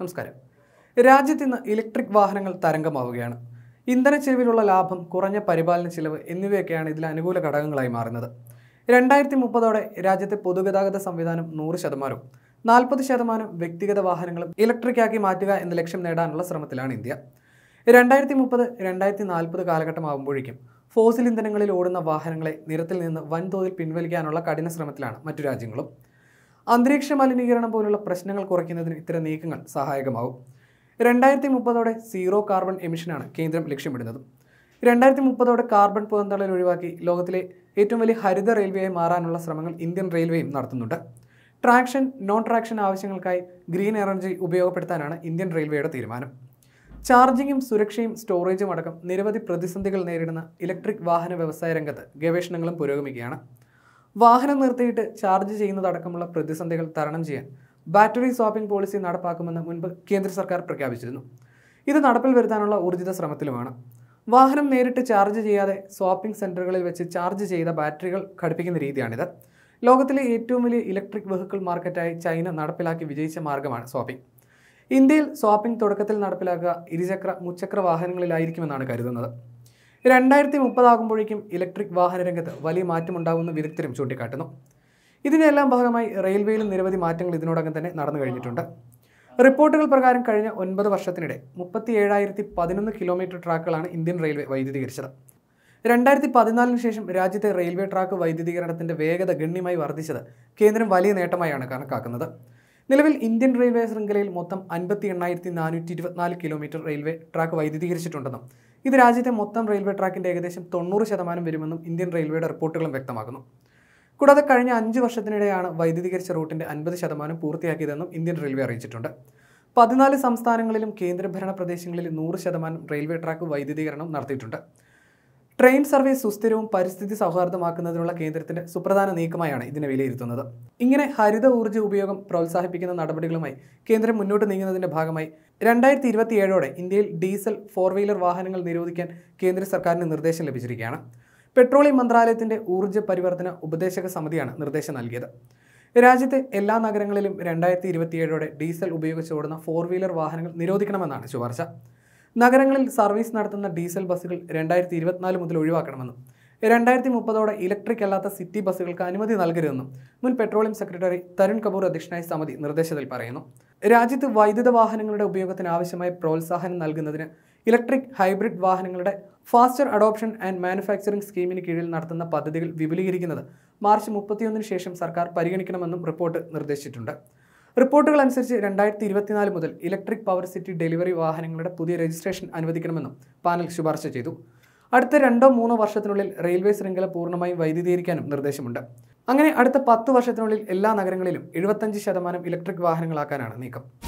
നമസ്കാരം രാജ്യത്ത് ഇന്ന് ഇലക്ട്രിക് വാഹനങ്ങൾ തരംഗമാവുകയാണ് ഇന്ധന ചെലവിലുള്ള ലാഭം കുറഞ്ഞ പരിപാലന ചിലവ് എന്നിവയൊക്കെയാണ് ഇതിൽ അനുകൂല ഘടകങ്ങളായി മാറുന്നത് രണ്ടായിരത്തി മുപ്പതോടെ രാജ്യത്തെ പൊതുഗതാഗത സംവിധാനം നൂറ് ശതമാനവും നാൽപ്പത് ശതമാനം വ്യക്തിഗത വാഹനങ്ങളും ഇലക്ട്രിക്കാക്കി മാറ്റുക എന്ന ലക്ഷ്യം നേടാനുള്ള ശ്രമത്തിലാണ് ഇന്ത്യ രണ്ടായിരത്തി മുപ്പത് രണ്ടായിരത്തി നാൽപ്പത് കാലഘട്ടമാകുമ്പോഴേക്കും ഫോസിൽ ഇന്ധനങ്ങളിൽ ഓടുന്ന വാഹനങ്ങളെ നിരത്തിൽ നിന്ന് വൻതോതിൽ പിൻവലിക്കാനുള്ള കഠിന ശ്രമത്തിലാണ് മറ്റു രാജ്യങ്ങളും അന്തരീക്ഷ മലിനീകരണം പോലുള്ള പ്രശ്നങ്ങൾ കുറയ്ക്കുന്നതിന് ഇത്തരം നീക്കങ്ങൾ സഹായകമാവും രണ്ടായിരത്തി മുപ്പതോടെ സീറോ കാർബൺ എമിഷനാണ് കേന്ദ്രം ലക്ഷ്യമിടുന്നത് രണ്ടായിരത്തി മുപ്പതോടെ കാർബൺ പുറന്തള്ളൽ ഒഴിവാക്കി ലോകത്തിലെ ഏറ്റവും വലിയ ഹരിത റെയിൽവേയായി മാറാനുള്ള ശ്രമങ്ങൾ ഇന്ത്യൻ റെയിൽവേയും നടത്തുന്നുണ്ട് ട്രാക്ഷൻ നോൺ ട്രാക്ഷൻ ആവശ്യങ്ങൾക്കായി ഗ്രീൻ എനർജി ഉപയോഗപ്പെടുത്താനാണ് ഇന്ത്യൻ റെയിൽവേയുടെ തീരുമാനം ചാർജിങ്ങും സുരക്ഷയും സ്റ്റോറേജും അടക്കം നിരവധി പ്രതിസന്ധികൾ നേരിടുന്ന ഇലക്ട്രിക് വാഹന വ്യവസായ രംഗത്ത് ഗവേഷണങ്ങളും പുരോഗമിക്കുകയാണ് വാഹനം നിർത്തിയിട്ട് ചാർജ് ചെയ്യുന്നതടക്കമുള്ള പ്രതിസന്ധികൾ തരണം ചെയ്യാൻ ബാറ്ററി സ്വാപ്പിംഗ് പോളിസി നടപ്പാക്കുമെന്ന് മുൻപ് കേന്ദ്ര സർക്കാർ പ്രഖ്യാപിച്ചിരുന്നു ഇത് നടപ്പിൽ വരുത്താനുള്ള ഊർജിത ശ്രമത്തിലുമാണ് വാഹനം നേരിട്ട് ചാർജ് ചെയ്യാതെ സ്വാപ്പിംഗ് സെൻറ്ററുകളിൽ വെച്ച് ചാർജ് ചെയ്ത ബാറ്ററികൾ ഘടിപ്പിക്കുന്ന രീതിയാണിത് ലോകത്തിലെ ഏറ്റവും വലിയ ഇലക്ട്രിക് വെഹിക്കിൾ മാർക്കറ്റായി ചൈന നടപ്പിലാക്കി വിജയിച്ച മാർഗമാണ് സ്വാപ്പിംഗ് ഇന്ത്യയിൽ സ്വാപ്പിംഗ് തുടക്കത്തിൽ നടപ്പിലാക്കുക ഇരുചക്ര മുച്ചക്ര വാഹനങ്ങളിലായിരിക്കുമെന്നാണ് കരുതുന്നത് രണ്ടായിരത്തി മുപ്പതാകുമ്പോഴേക്കും ഇലക്ട്രിക് വാഹന രംഗത്ത് വലിയ മാറ്റമുണ്ടാകുമെന്ന് വിദഗ്ധരും ചൂണ്ടിക്കാട്ടുന്നു ഇതിനെല്ലാം ഭാഗമായി റെയിൽവേയിൽ നിരവധി മാറ്റങ്ങൾ ഇതിനോടകം തന്നെ നടന്നു കഴിഞ്ഞിട്ടുണ്ട് റിപ്പോർട്ടുകൾ പ്രകാരം കഴിഞ്ഞ ഒൻപത് വർഷത്തിനിടെ മുപ്പത്തി ഏഴായിരത്തി പതിനൊന്ന് കിലോമീറ്റർ ട്രാക്കുകളാണ് ഇന്ത്യൻ റെയിൽവേ വൈദ്യുതീകരിച്ചത് രണ്ടായിരത്തി പതിനാലിന് ശേഷം രാജ്യത്തെ റെയിൽവേ ട്രാക്ക് വൈദ്യുതീകരണത്തിൻ്റെ വേഗത ഗണ്യമായി വർദ്ധിച്ചത് കേന്ദ്രം വലിയ നേട്ടമായാണ് കണക്കാക്കുന്നത് നിലവിൽ ഇന്ത്യൻ റെയിൽവേ ശൃംഖലയിൽ മൊത്തം അൻപത്തി എണ്ണായിരത്തി നാനൂറ്റി ഇരുപത്തിനാല് കിലോമീറ്റർ റെയിൽവേ ട്രാക്ക് വൈദ്യുതീകരിച്ചിട്ടുണ്ടെന്നും ഇത് രാജ്യത്തെ മൊത്തം റെയിൽവേ ട്രാക്കിൻ്റെ ഏകദേശം തൊണ്ണൂറ് ശതമാനം വരുമെന്നും ഇന്ത്യൻ റെയിൽവേയുടെ റിപ്പോർട്ടുകളും വ്യക്തമാക്കുന്നു കൂടാതെ കഴിഞ്ഞ അഞ്ച് വർഷത്തിനിടെയാണ് വൈദ്യുതീകരിച്ച റൂട്ടിൻ്റെ അൻപത് ശതമാനം പൂർത്തിയാക്കിയതെന്നും ഇന്ത്യൻ റെയിൽവേ അറിയിച്ചിട്ടുണ്ട് പതിനാല് സംസ്ഥാനങ്ങളിലും കേന്ദ്രഭരണ പ്രദേശങ്ങളിലും നൂറ് ശതമാനം റെയിൽവേ ട്രാക്ക് വൈദ്യുതീകരണം നടത്തിയിട്ടുണ്ട് ട്രെയിൻ സർവീസ് സുസ്ഥിരവും പരിസ്ഥിതി സൗഹാർദ്ദമാക്കുന്നതിനുള്ള കേന്ദ്രത്തിന്റെ സുപ്രധാന നീക്കമായാണ് ഇതിനെ വിലയിരുത്തുന്നത് ഇങ്ങനെ ഹരിത ഊർജ്ജ ഉപയോഗം പ്രോത്സാഹിപ്പിക്കുന്ന നടപടികളുമായി കേന്ദ്രം മുന്നോട്ട് നീങ്ങുന്നതിന്റെ ഭാഗമായി രണ്ടായിരത്തി ഇരുപത്തിയേഴോടെ ഇന്ത്യയിൽ ഡീസൽ ഫോർ വീലർ വാഹനങ്ങൾ നിരോധിക്കാൻ കേന്ദ്ര സർക്കാരിന് നിർദ്ദേശം ലഭിച്ചിരിക്കുകയാണ് പെട്രോളിയം മന്ത്രാലയത്തിന്റെ ഊർജ്ജ പരിവർത്തന ഉപദേശക സമിതിയാണ് നിർദ്ദേശം നൽകിയത് രാജ്യത്തെ എല്ലാ നഗരങ്ങളിലും രണ്ടായിരത്തി ഇരുപത്തിയേഴോടെ ഡീസൽ ഉപയോഗിച്ച് ഓടുന്ന ഫോർ വീലർ വാഹനങ്ങൾ നിരോധിക്കണമെന്നാണ് ശുപാർശ നഗരങ്ങളിൽ സർവീസ് നടത്തുന്ന ഡീസൽ ബസ്സുകൾ രണ്ടായിരത്തി ഇരുപത്തിനാല് മുതൽ ഒഴിവാക്കണമെന്നും രണ്ടായിരത്തി മുപ്പതോടെ ഇലക്ട്രിക് അല്ലാത്ത സിറ്റി ബസ്സുകൾക്ക് അനുമതി നൽകരുതെന്നും മുൻ പെട്രോളിയം സെക്രട്ടറി തരുൺ കപൂർ അധ്യക്ഷനായ സമിതി നിർദ്ദേശത്തിൽ പറയുന്നു രാജ്യത്ത് വൈദ്യുത വാഹനങ്ങളുടെ ഉപയോഗത്തിന് ആവശ്യമായ പ്രോത്സാഹനം നൽകുന്നതിന് ഇലക്ട്രിക് ഹൈബ്രിഡ് വാഹനങ്ങളുടെ ഫാസ്റ്റർ അഡോപ്ഷൻ ആൻഡ് മാനുഫാക്ചറിംഗ് സ്കീമിന് കീഴിൽ നടത്തുന്ന പദ്ധതികൾ വിപുലീകരിക്കുന്നത് മാർച്ച് മുപ്പത്തിയൊന്നിന് ശേഷം സർക്കാർ പരിഗണിക്കണമെന്നും റിപ്പോർട്ട് നിർദ്ദേശിച്ചിട്ടുണ്ട് റിപ്പോർട്ടുകൾ അനുസരിച്ച് രണ്ടായിരത്തി ഇരുപത്തിനാല് മുതൽ ഇലക്ട്രിക് പവർ സിറ്റി ഡെലിവറി വാഹനങ്ങളുടെ പുതിയ രജിസ്ട്രേഷൻ അനുവദിക്കണമെന്നും പാനൽ ശുപാർശ ചെയ്തു അടുത്ത രണ്ടോ മൂന്നോ വർഷത്തിനുള്ളിൽ റെയിൽവേ ശൃംഖല പൂർണ്ണമായും വൈദ്യുതീകരിക്കാനും നിർദ്ദേശമുണ്ട് അങ്ങനെ അടുത്ത പത്ത് വർഷത്തിനുള്ളിൽ എല്ലാ നഗരങ്ങളിലും എഴുപത്തഞ്ച് ശതമാനം ഇലക്ട്രിക് വാഹനങ്ങളാക്കാനാണ് നീക്കം